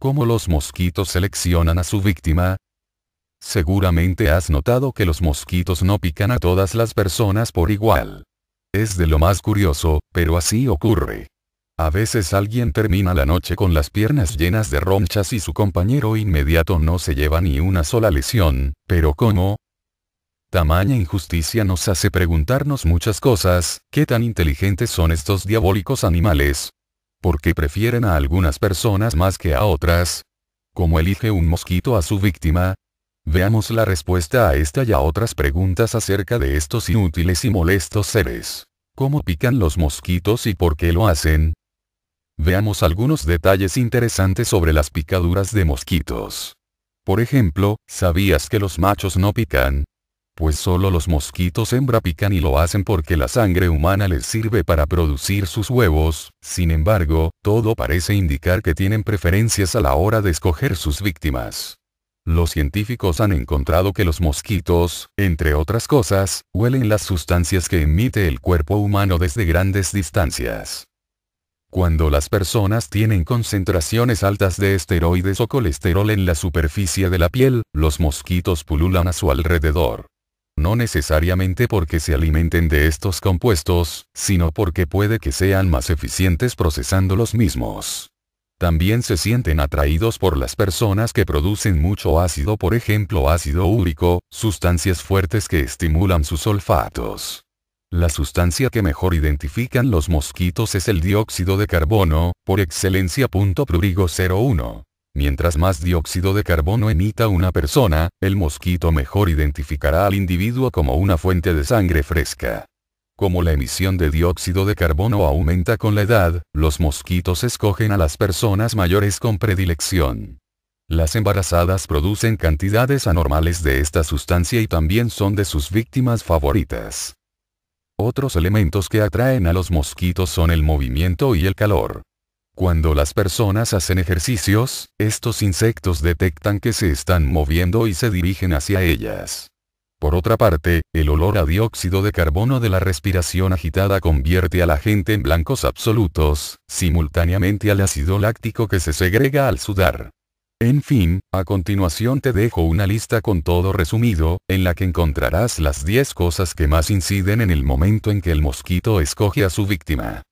¿Cómo los mosquitos seleccionan a su víctima? Seguramente has notado que los mosquitos no pican a todas las personas por igual. Es de lo más curioso, pero así ocurre. A veces alguien termina la noche con las piernas llenas de ronchas y su compañero inmediato no se lleva ni una sola lesión, pero ¿cómo? Tamaña injusticia nos hace preguntarnos muchas cosas, ¿qué tan inteligentes son estos diabólicos animales? ¿Por qué prefieren a algunas personas más que a otras? ¿Cómo elige un mosquito a su víctima? Veamos la respuesta a esta y a otras preguntas acerca de estos inútiles y molestos seres. ¿Cómo pican los mosquitos y por qué lo hacen? Veamos algunos detalles interesantes sobre las picaduras de mosquitos. Por ejemplo, ¿sabías que los machos no pican? pues solo los mosquitos hembra pican y lo hacen porque la sangre humana les sirve para producir sus huevos, sin embargo, todo parece indicar que tienen preferencias a la hora de escoger sus víctimas. Los científicos han encontrado que los mosquitos, entre otras cosas, huelen las sustancias que emite el cuerpo humano desde grandes distancias. Cuando las personas tienen concentraciones altas de esteroides o colesterol en la superficie de la piel, los mosquitos pululan a su alrededor no necesariamente porque se alimenten de estos compuestos, sino porque puede que sean más eficientes procesando los mismos. También se sienten atraídos por las personas que producen mucho ácido, por ejemplo ácido úrico, sustancias fuertes que estimulan sus olfatos. La sustancia que mejor identifican los mosquitos es el dióxido de carbono, por excelencia. Prurigo 01. Mientras más dióxido de carbono emita una persona, el mosquito mejor identificará al individuo como una fuente de sangre fresca. Como la emisión de dióxido de carbono aumenta con la edad, los mosquitos escogen a las personas mayores con predilección. Las embarazadas producen cantidades anormales de esta sustancia y también son de sus víctimas favoritas. Otros elementos que atraen a los mosquitos son el movimiento y el calor. Cuando las personas hacen ejercicios, estos insectos detectan que se están moviendo y se dirigen hacia ellas. Por otra parte, el olor a dióxido de carbono de la respiración agitada convierte a la gente en blancos absolutos, simultáneamente al ácido láctico que se segrega al sudar. En fin, a continuación te dejo una lista con todo resumido, en la que encontrarás las 10 cosas que más inciden en el momento en que el mosquito escoge a su víctima.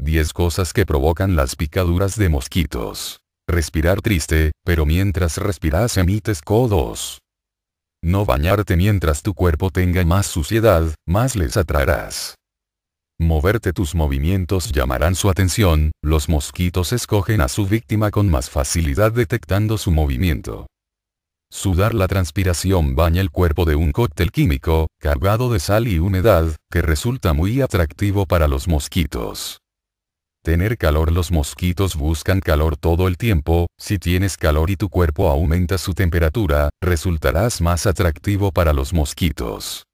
10 cosas que provocan las picaduras de mosquitos. Respirar triste, pero mientras respiras emites codos. No bañarte mientras tu cuerpo tenga más suciedad, más les atraerás. Moverte tus movimientos llamarán su atención, los mosquitos escogen a su víctima con más facilidad detectando su movimiento. Sudar la transpiración baña el cuerpo de un cóctel químico, cargado de sal y humedad, que resulta muy atractivo para los mosquitos tener calor los mosquitos buscan calor todo el tiempo, si tienes calor y tu cuerpo aumenta su temperatura, resultarás más atractivo para los mosquitos.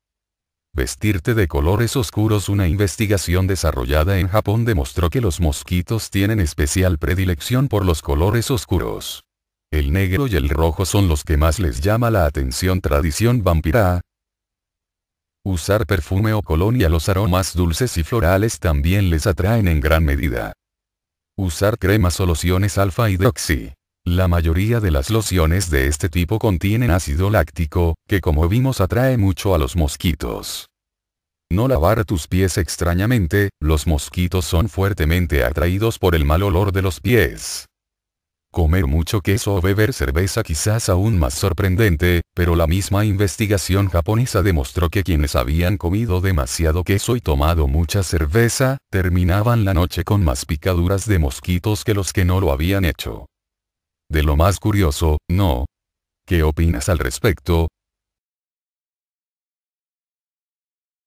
Vestirte de colores oscuros Una investigación desarrollada en Japón demostró que los mosquitos tienen especial predilección por los colores oscuros. El negro y el rojo son los que más les llama la atención tradición vampira, Usar perfume o colonia los aromas dulces y florales también les atraen en gran medida. Usar cremas o lociones alfa hidroxi. La mayoría de las lociones de este tipo contienen ácido láctico, que como vimos atrae mucho a los mosquitos. No lavar tus pies extrañamente, los mosquitos son fuertemente atraídos por el mal olor de los pies comer mucho queso o beber cerveza quizás aún más sorprendente, pero la misma investigación japonesa demostró que quienes habían comido demasiado queso y tomado mucha cerveza, terminaban la noche con más picaduras de mosquitos que los que no lo habían hecho. De lo más curioso, no. ¿Qué opinas al respecto?